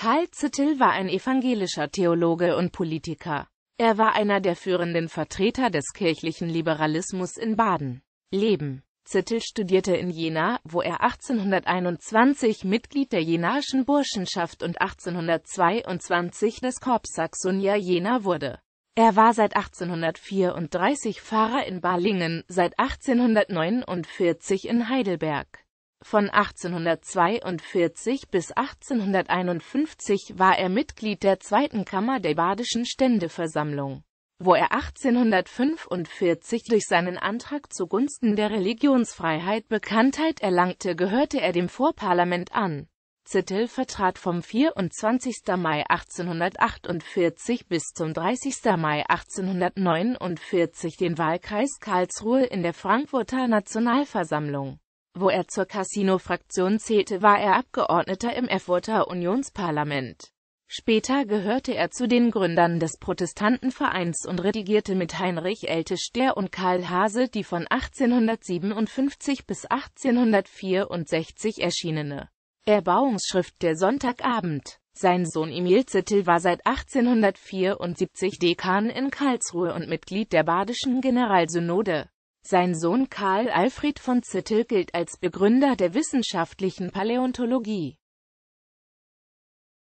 Karl Zittel war ein evangelischer Theologe und Politiker. Er war einer der führenden Vertreter des kirchlichen Liberalismus in Baden. Leben Zittel studierte in Jena, wo er 1821 Mitglied der jenaischen Burschenschaft und 1822 des Korps Saxonia Jena wurde. Er war seit 1834 Pfarrer in Balingen, seit 1849 in Heidelberg. Von 1842 bis 1851 war er Mitglied der zweiten Kammer der Badischen Ständeversammlung, wo er 1845 durch seinen Antrag zugunsten der Religionsfreiheit Bekanntheit erlangte, gehörte er dem Vorparlament an. Zittel vertrat vom 24. Mai 1848 bis zum 30. Mai 1849 den Wahlkreis Karlsruhe in der Frankfurter Nationalversammlung wo er zur Casino-Fraktion zählte, war er Abgeordneter im Erfurter Unionsparlament. Später gehörte er zu den Gründern des Protestantenvereins und redigierte mit Heinrich Eltesteer und Karl Hase die von 1857 bis 1864 erschienene Erbauungsschrift Der Sonntagabend. Sein Sohn Emil Zittel war seit 1874 Dekan in Karlsruhe und Mitglied der Badischen Generalsynode. Sein Sohn Karl Alfred von Zittel gilt als Begründer der wissenschaftlichen Paläontologie.